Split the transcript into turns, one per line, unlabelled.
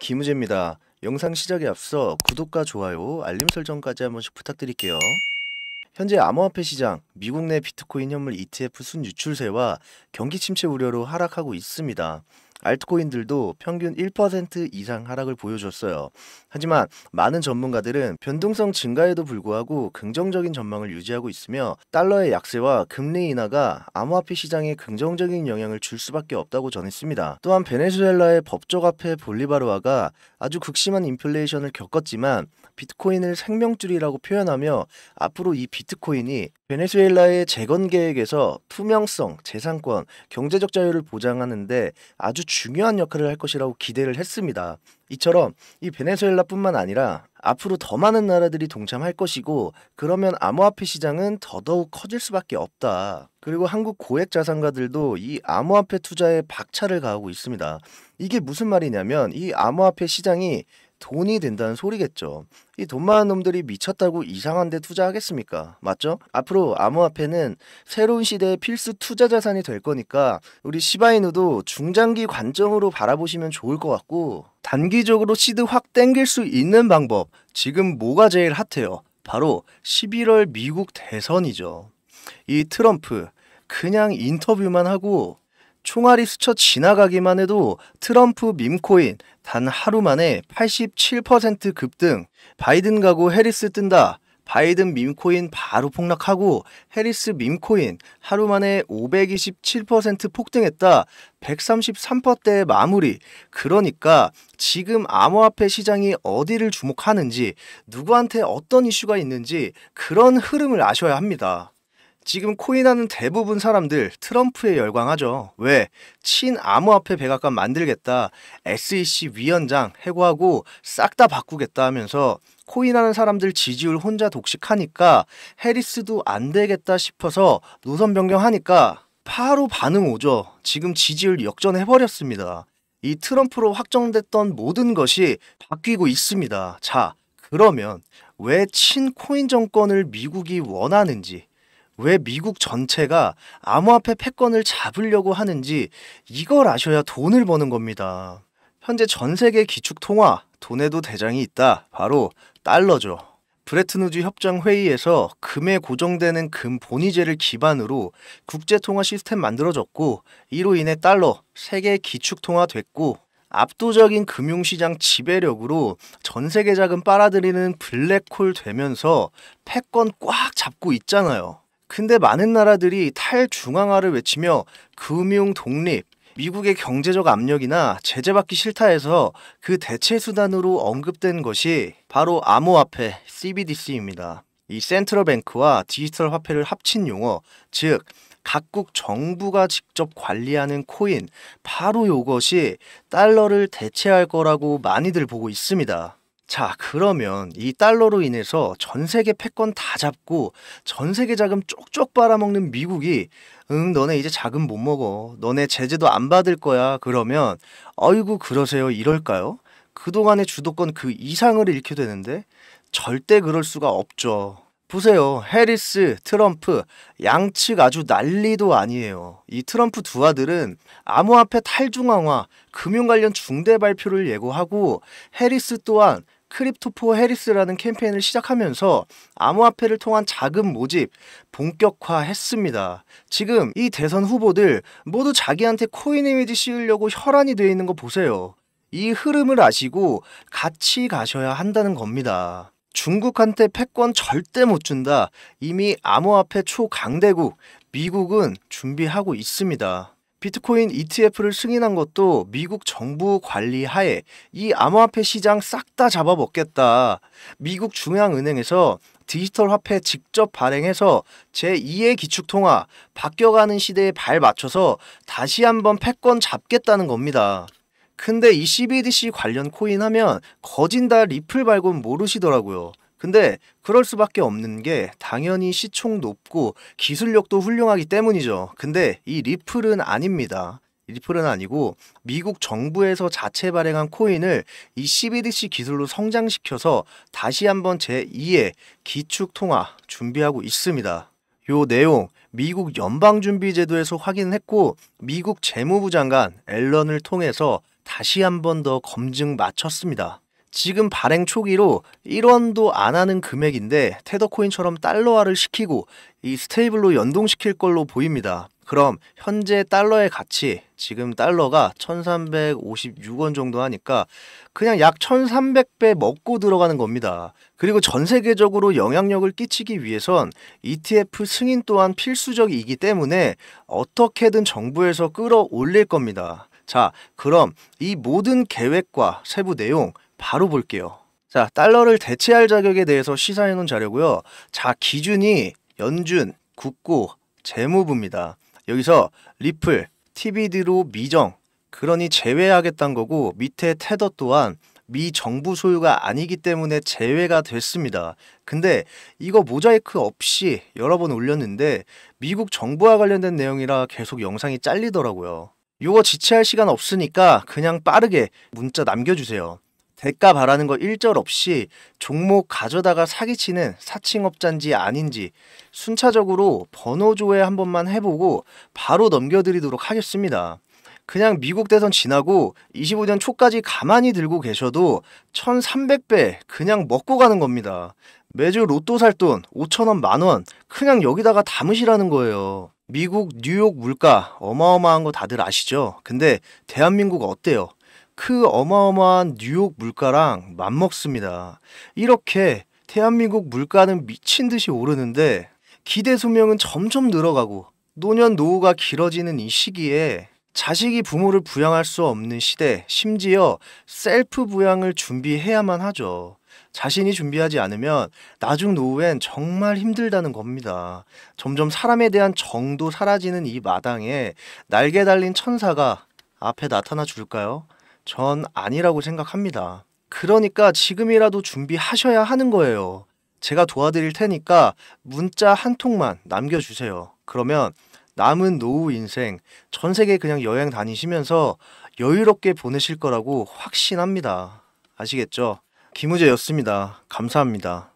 김우재입니다. 영상 시작에 앞서 구독과 좋아요, 알림 설정까지 한 번씩 부탁드릴게요. 현재 암호화폐 시장, 미국 내 비트코인 현물 ETF 순 유출세와 경기 침체 우려로 하락하고 있습니다. 알트코인들도 평균 1% 이상 하락을 보여줬어요. 하지만 많은 전문가들은 변동성 증가에도 불구하고 긍정적인 전망을 유지하고 있으며 달러의 약세와 금리 인하가 암호화폐 시장에 긍정적인 영향을 줄 수밖에 없다고 전했습니다. 또한 베네수엘라의 법조화폐 볼리바르아가 아주 극심한 인플레이션을 겪었지만 비트코인을 생명줄이라고 표현하며 앞으로 이 비트코인이 베네수엘라의 재건 계획에서 투명성, 재산권, 경제적 자유를 보장하는데 아주 중요한 역할을 할 것이라고 기대를 했습니다. 이처럼 이 베네수엘라뿐만 아니라 앞으로 더 많은 나라들이 동참할 것이고 그러면 암호화폐 시장은 더더욱 커질 수밖에 없다. 그리고 한국 고액 자산가들도 이 암호화폐 투자에 박차를 가하고 있습니다. 이게 무슨 말이냐면 이 암호화폐 시장이 돈이 된다는 소리겠죠. 이 돈 많은 놈들이 미쳤다고 이상한 데 투자하겠습니까? 맞죠? 앞으로 암호화폐는 새로운 시대의 필수 투자 자산이 될 거니까 우리 시바이누도 중장기 관점으로 바라보시면 좋을 것 같고 단기적으로 시드 확 땡길 수 있는 방법 지금 뭐가 제일 핫해요? 바로 11월 미국 대선이죠. 이 트럼프 그냥 인터뷰만 하고 총알이 스쳐 지나가기만 해도 트럼프 밈코인 단 하루 만에 87% 급등, 바이든 가고 해리스 뜬다, 바이든 밈코인 바로 폭락하고 해리스 밈코인 하루 만에 527% 폭등했다. 133%대 마무리. 그러니까 지금 암호화폐 시장이 어디를 주목하는지 누구한테 어떤 이슈가 있는지 그런 흐름을 아셔야 합니다. 지금 코인하는 대부분 사람들 트럼프에 열광하죠. 왜? 친암호화폐 백악관 만들겠다. SEC 위원장 해고하고 싹 다 바꾸겠다 하면서 코인하는 사람들 지지율 혼자 독식하니까 해리스도 안 되겠다 싶어서 노선 변경하니까 바로 반응 오죠. 지금 지지율 역전해버렸습니다. 이 트럼프로 확정됐던 모든 것이 바뀌고 있습니다. 자, 그러면 왜 친코인 정권을 미국이 원하는지 왜 미국 전체가 암호화폐 패권을 잡으려고 하는지 이걸 아셔야 돈을 버는 겁니다. 현재 전 세계 기축 통화 돈에도 대장이 있다. 바로 달러죠. 브레트누즈 협정 회의에서 금에 고정되는 금 본위제를 기반으로 국제통화 시스템 만들어졌고 이로 인해 달러 세계 기축통화 됐고 압도적인 금융시장 지배력으로 전 세계 자금 빨아들이는 블랙홀 되면서 패권 꽉 잡고 있잖아요. 근데 많은 나라들이 탈중앙화를 외치며 금융 독립, 미국의 경제적 압력이나 제재받기 싫다 해서 그 대체 수단으로 언급된 것이 바로 암호화폐 CBDC입니다. 이 센트럴뱅크와 디지털 화폐를 합친 용어, 즉 각국 정부가 직접 관리하는 코인, 바로 이것이 달러를 대체할 거라고 많이들 보고 있습니다. 자, 그러면 이 달러로 인해서 전 세계 패권 다 잡고 전 세계 자금 쪽쪽 빨아먹는 미국이 응, 너네 이제 자금 못 먹어. 너네 제재도 안 받을 거야. 그러면 어이구 그러세요. 이럴까요? 그동안의 주도권 그 이상을 잃게 되는데 절대 그럴 수가 없죠. 보세요. 해리스, 트럼프 양측 아주 난리도 아니에요. 이 트럼프 두 아들은 암호화폐 탈중앙화, 금융 관련 중대 발표를 예고하고 해리스 또한 크립토포 해리스라는 캠페인을 시작하면서 암호화폐를 통한 자금 모집 본격화했습니다. 지금 이 대선 후보들 모두 자기한테 코인 이미지 씌우려고 혈안이 되어 있는 거 보세요. 이 흐름을 아시고 같이 가셔야 한다는 겁니다. 중국한테 패권 절대 못 준다. 이미 암호화폐 초강대국 미국은 준비하고 있습니다. 비트코인 ETF를 승인한 것도 미국 정부 관리 하에 이 암호화폐 시장 싹 다 잡아먹겠다. 미국 중앙은행에서 디지털 화폐 직접 발행해서 제2의 기축통화 바뀌어가는 시대에 발 맞춰서 다시 한번 패권 잡겠다는 겁니다. 근데 이 CBDC 관련 코인 하면 거진 다 리플 발굴 모르시더라고요. 근데 그럴 수밖에 없는 게 당연히 시총 높고 기술력도 훌륭하기 때문이죠. 근데 이 리플은 아닙니다. 리플은 아니고 미국 정부에서 자체 발행한 코인을 이 CBDC 기술로 성장시켜서 다시 한번 제2의 기축통화 준비하고 있습니다. 요 내용 미국 연방준비제도에서 확인했고 미국 재무부 장관 앨런을 통해서 다시 한번 더 검증 마쳤습니다. 지금 발행 초기로 1원도 안 하는 금액인데 테더코인처럼 달러화를 시키고 이 스테이블로 연동시킬 걸로 보입니다. 그럼 현재 달러의 가치 지금 달러가 1356원 정도 하니까 그냥 약 1300배 먹고 들어가는 겁니다. 그리고 전 세계적으로 영향력을 끼치기 위해선 ETF 승인 또한 필수적이기 때문에 어떻게든 정부에서 끌어올릴 겁니다. 자, 그럼 이 모든 계획과 세부 내용 바로 볼게요. 자, 달러를 대체할 자격에 대해서 시사해 놓은 자료고요. 자, 기준이 연준, 국고, 재무부입니다. 여기서 리플, TBD로 미정, 그러니 제외하겠다는 거고 밑에 테더 또한 미 정부 소유가 아니기 때문에 제외가 됐습니다. 근데 이거 모자이크 없이 여러 번 올렸는데 미국 정부와 관련된 내용이라 계속 영상이 잘리더라고요. 이거 지체할 시간 없으니까 그냥 빠르게 문자 남겨주세요. 대가 바라는 거 일절 없이 종목 가져다가 사기치는 사칭업자인지 아닌지 순차적으로 번호 조회 한 번만 해보고 바로 넘겨드리도록 하겠습니다. 그냥 미국 대선 지나고 25년 초까지 가만히 들고 계셔도 1300배 그냥 먹고 가는 겁니다. 매주 로또 살 돈 5천원 만원 그냥 여기다가 담으시라는 거예요. 미국 뉴욕 물가 어마어마한 거 다들 아시죠? 근데 대한민국 어때요? 그 어마어마한 뉴욕 물가랑 맞먹습니다. 이렇게 대한민국 물가는 미친 듯이 오르는데 기대 수명은 점점 늘어가고 노년 노후가 길어지는 이 시기에 자식이 부모를 부양할 수 없는 시대, 심지어 셀프 부양을 준비해야만 하죠. 자신이 준비하지 않으면 나중 노후엔 정말 힘들다는 겁니다. 점점 사람에 대한 정도 사라지는 이 마당에 날개 달린 천사가 앞에 나타나 줄까요? 전 아니라고 생각합니다. 그러니까 지금이라도 준비하셔야 하는 거예요. 제가 도와드릴 테니까 문자 한 통만 남겨주세요. 그러면 남은 노후 인생 전 세계 그냥 여행 다니시면서 여유롭게 보내실 거라고 확신합니다. 아시겠죠? 김우재였습니다. 감사합니다.